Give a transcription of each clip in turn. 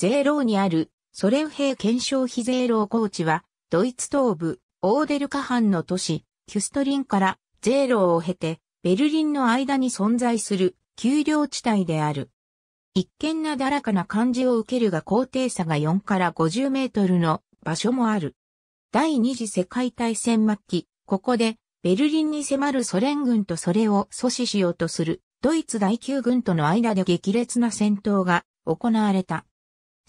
ゼーローにあるソ連兵検証非ゼーロー高地は、ドイツ東部、オーデルカ藩の都市、キュストリンからゼーローを経て、ベルリンの間に存在する丘陵地帯である。一見なだらかな感じを受けるが高低差が4から50メートルの場所もある。第二次世界大戦末期、ここでベルリンに迫るソ連軍とそれを阻止しようとするドイツ第9軍との間で激烈な戦闘が行われた。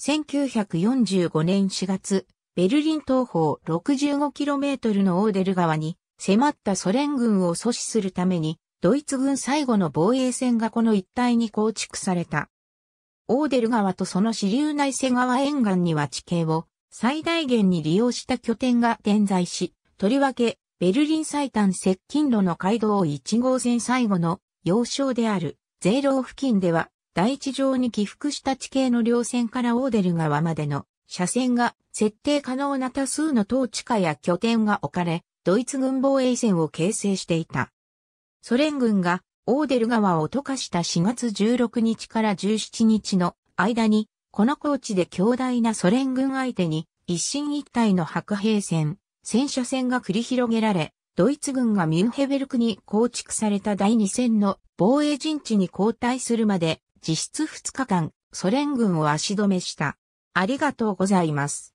1945年4月、ベルリン東方 65km のオーデル川に迫ったソ連軍を阻止するために、ドイツ軍最後の防衛線がこの一帯に構築された。オーデル川とその支流内瀬川沿岸には地形を最大限に利用した拠点が点在し、とりわけ、ベルリン最短接近路の街道1号線最後の要衝である、ゼロー付近では、第一条に起伏した地形の稜線からオーデル川までの車線が設定可能な多数の統治下や拠点が置かれ、ドイツ軍防衛線を形成していた。ソ連軍がオーデル川を溶かした4月16日から17日の間に、この高地で強大なソ連軍相手に一進一退の白兵戦、戦車戦が繰り広げられ、ドイツ軍がミュンヘベルクに構築された第2戦の防衛陣地に後退するまで実質2日間、ソ連軍を足止めした。ありがとうございます。